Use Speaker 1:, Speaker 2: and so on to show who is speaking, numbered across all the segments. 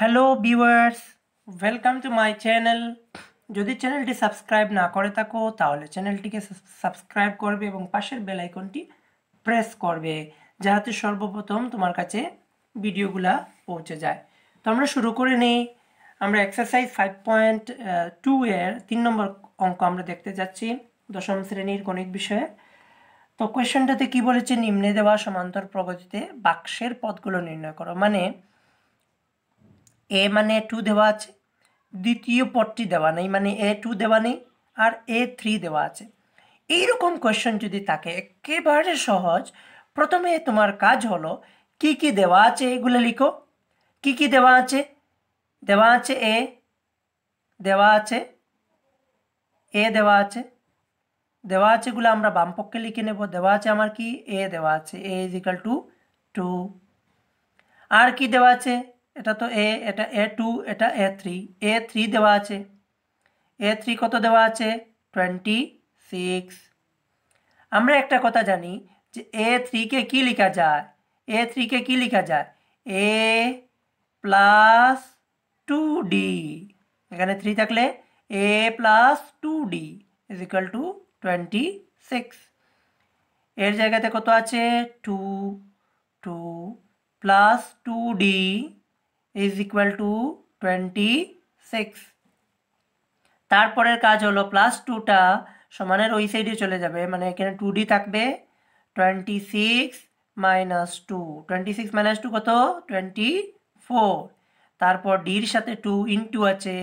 Speaker 1: hello viewers welcome to my channel যদি চ্যানেলটি subscribe না করে থাকো তাহলে চ্যানেলটিকে সাবস্ক্রাইব করবে এবং পাশের বেল আইকনটি প্রেস করবে যাতে সর্বপ্রথম তোমার কাছে ভিডিওগুলা পৌঁছে যায় তো আমরা শুরু করে নিই আমরা এক্সারসাইজ ফাইভ পয়েন্ট টু এর তিন নম্বর অঙ্ক আমরা দেখতে যাচ্ছি দশম শ্রেণীর গণিত বিষয়ে তো কোয়েশনটাতে কি বলেছে নিম্নে দেওয়া সমান্তর প্রগতিতে বাক্সের পদগুলো নির্ণয় করো মানে এ মানে টু দেওয়া আছে দ্বিতীয় পদটি দেওয়া নেই মানে এ টু দেওয়া নেই আর এ থ্রি দেওয়া আছে এইরকম কোয়েশ্চেন যদি থাকে একেবারে সহজ প্রথমে তোমার কাজ হলো কি কি দেওয়া আছে এগুলো লিখো কি কি দেওয়া আছে দেওয়া আছে এ দেওয়া আছে এ দেওয়া আছে দেওয়া আছেগুলো আমরা বামপক্ষে লিখে নেব দেওয়া আছে আমার কি এ দেওয়া আছে এ ইজিক্যাল টু টু আর কি দেওয়া আছে এটা তো এ এটা এ টু এটা এ থ্রি এ থ্রি দেওয়া আছে এ থ্রি কত দেওয়া আছে টোয়েন্টি সিক্স আমরা একটা কথা জানি যে এ থ্রিকে কী লেখা যায় এ থ্রিকে কী লেখা যায় এ প্লাস টু ডি এখানে থ্রি থাকলে A plus two D is equal to twenty six এর জায়গাতে কত আছে two two plus two D is equal to twenty six তারপরের কাজ হলো প্লাস টুটা সমানের ওই সাইডে চলে যাবে মানে এখানে টু ডি থাকবে twenty six minus two twenty six minus two কত টোয়েন্টি ফোর তারপর ডির সাথে টু ইনটু আছে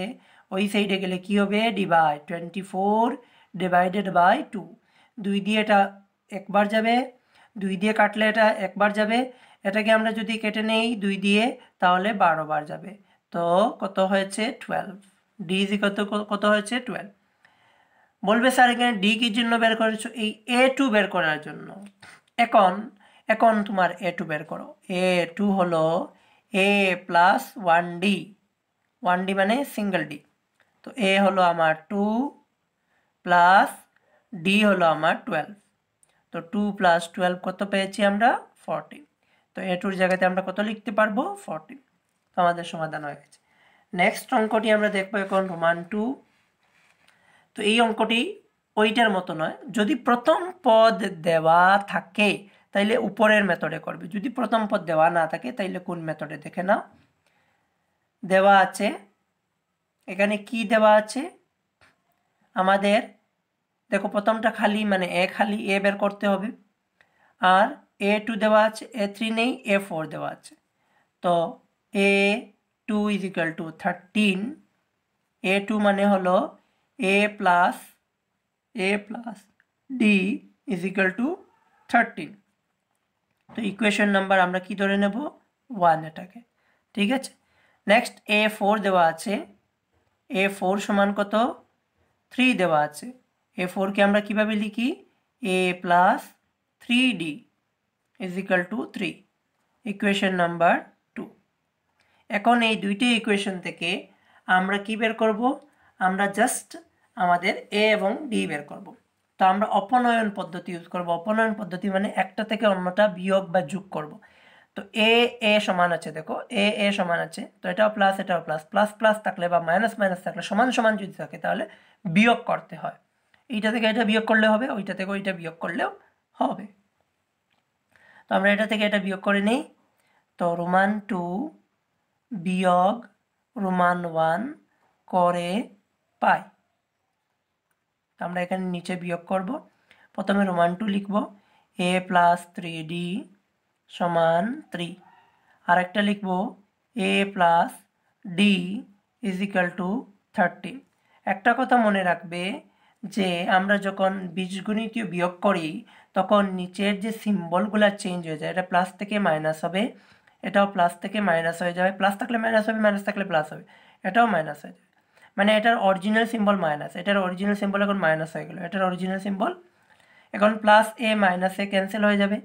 Speaker 1: ওই সাইডে গেলে কি হবে divide twenty four divided by two দুই দিয়ে এটা একবার যাবে দুই দিয়ে কাটলে এটা একবার যাবে এটাকে আমরা যদি কেটে নেই দুই দিয়ে তাহলে বারো বার যাবে তো কত হয়েছে টুয়েলভ ডি কত কত হয়েছে টুয়েলভ বলবে স্যার এখানে ডি কির জন্য বের করেছো এই এ টু বের করার জন্য এখন এখন তোমার এ টু বের করো এ টু হলো A plus one D one D মানে সিঙ্গেল ডি তো এ হলো আমার টু প্লাস ডি হলো আমার টুয়েলভ তো টু প্লাস টুয়েলভ কত পেয়েছি আমরা ফোরটিন তো এ টুর জায়গাতে আমরা কত লিখতে পারবো ফর্টি তো আমাদের সমাধান হয়ে গেছে নেক্সট অঙ্কটি আমরা দেখবো এখন রোমান টু তো এই অঙ্কটি ওইটার মতো নয় যদি প্রথম পদ দেওয়া থাকে তাইলে উপরের মেথডে করবে যদি প্রথম পদ দেওয়া না থাকে তাইলে কোন মেথডে দেখে না দেওয়া আছে এখানে কি দেওয়া আছে আমাদের দেখো প্রথমটা খালি মানে এ খালি এ বের করতে হবে আর এ টু দেওয়া আছে এ থ্রি নেই এ ফোর দেওয়া আছে তো A two is equal to thirteen A two মানে হলো A plus A plus D is equal to thirteen তো ইকুয়েশন নাম্বার আমরা কী ধরে নেব ওয়ান এটাকে ঠিক আছে নেক্সট এ ফোর দেওয়া আছে এ ফোর সমান কত থ্রি দেওয়া আছে এ ফোরকে আমরা কীভাবে লিখি A plus three D is equal to 3 equation number two এখন এই দুইটি ইকুয়েশন থেকে আমরা কি বের করব আমরা জাস্ট আমাদের এ এবং ডি বের করব তো আমরা অপনয়ন পদ্ধতি ইউজ করব অপনয়ন পদ্ধতি মানে একটা থেকে অন্যটা বিয়োগ বা যোগ করব তো এ এ সমান আছে দেখো এ এ সমান আছে তো এটাও প্লাস এটাও প্লাস প্লাস প্লাস থাকলে বা মাইনাস মাইনাস থাকলে সমান সমান যদি থাকে তাহলে বিয়োগ করতে হয় এইটা থেকে এটা বিয়োগ করলে হবে ওইটা থেকে ওইটা বিয়োগ করলেও হবে আমরা এটা থেকে এটা বিয়োগ করে নিই তো রোমান টু বিয়োগ রোমান ওয়ান করে পাই আমরা এখানে নিচে বিয়োগ করব প্রথমে রোমান টু লিখব এ প্লাস থ্রি ডি সমান থ্রি আরেকটা লিখব A plus D is two thirteen একটা কথা মনে রাখবে যে আমরা যখন বীজগণিতীয় বিয়োগ করি তখন নিচের যে সিম্বলগুলো চেঞ্জ হয়ে যায় এটা প্লাস থেকে মাইনাস হবে এটাও প্লাস থেকে মাইনাস হয়ে যাবে প্লাস থাকলে মাইনাস হবে মাইনাস থাকলে প্লাস হবে এটাও মাইনাস হয়ে যাবে মানে এটার অরিজিনাল সিম্বল মাইনাস এটার অরিজিনাল সিম্বল এখন মাইনাস হয়ে গেল এটার অরিজিনাল সিম্বল এখন plus a minus a cancel হয়ে যাবে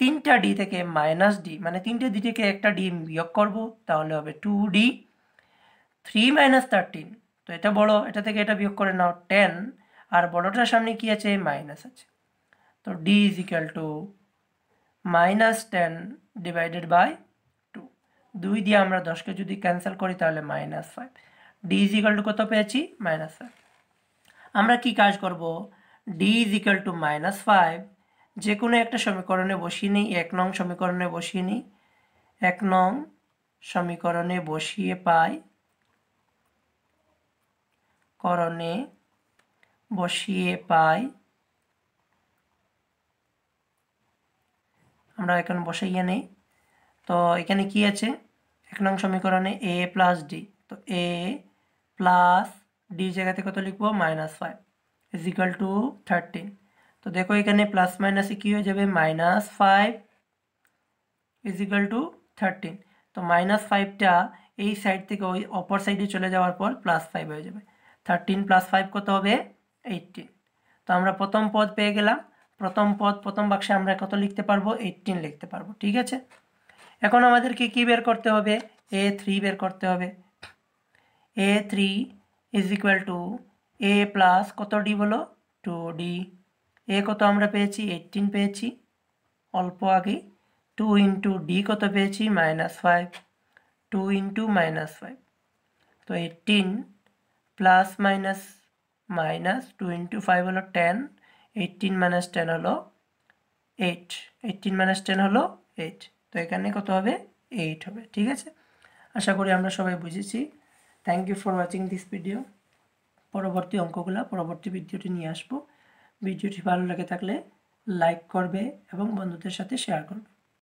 Speaker 1: তিনটা ডি থেকে মাইনাস ডি মানে তিনটে ডি থেকে একটা ডি বিয়োগ করবো তাহলে হবে two d three minus thirteen তো এটা বড় এটা থেকে এটা বিয়োগ করে নাও টেন আর বড়টার সামনে কী আছে মাইনাস আছে তো d is equal to minus ten divided by two দুই দিয়ে আমরা দশকে যদি ক্যান্সেল করি তাহলে minus five d is equal to কত পেয়েছি মাইনাস ফাইভ আমরা কি কাজ করব d is equal to minus five যে কোনো একটা সমীকরণে বসিয়ে নিই এক নং সমীকরণে বসিয়ে নিই এক নং সমীকরণে বসিয়ে পাই করণে বসিয়ে পাই আমরা এখানে ইয়ে নেই তো এখানে কি আছে এক নং সমীকরণে এ প্লাস ডি তো এ প্লাস ডি জায়গাতে কত লিখবো minus five is equal to thirteen তো দেখো এখানে প্লাস মাইনাসে কী হয়ে যাবে minus five is equal to thirteen তো মাইনাস ফাইভটা এই সাইড থেকে ওই অপর সাইডে চলে যাওয়ার পর প্লাস ফাইভ হয়ে যাবে থার্টিন প্লাস ফাইভ কত হবে এইটিন তো আমরা প্রথম পদ পেয়ে গেলাম প্রথম পদ প্রথম বাক্সে আমরা কত লিখতে পারবো এইটিন লিখতে পারবো ঠিক আছে এখন আমাদেরকে কি বের করতে হবে এ থ্রি বের করতে হবে a three is equal to a plus কত ডি বলো টু ডি এ কত আমরা পেয়েছি এইটিন পেয়েছি অল্প আগে টু ইন্টু ডি কত পেয়েছি minus five two into minus five তো eighteen plus minus minus two into five হলো টেন এইটিন মাইনাস টেন হলো এইট এইটিন মাইনাস টেন হলো এইট তো এখানে কত হবে এইট হবে ঠিক আছে আশা করি আমরা সবাই বুঝেছি thank you for watching this video পরবর্তী অঙ্কগুলো পরবর্তী ভিডিওটি নিয়ে আসবো ভিডিওটি ভালো লাগে থাকলে লাইক করবে এবং বন্ধুদের সাথে শেয়ার করবে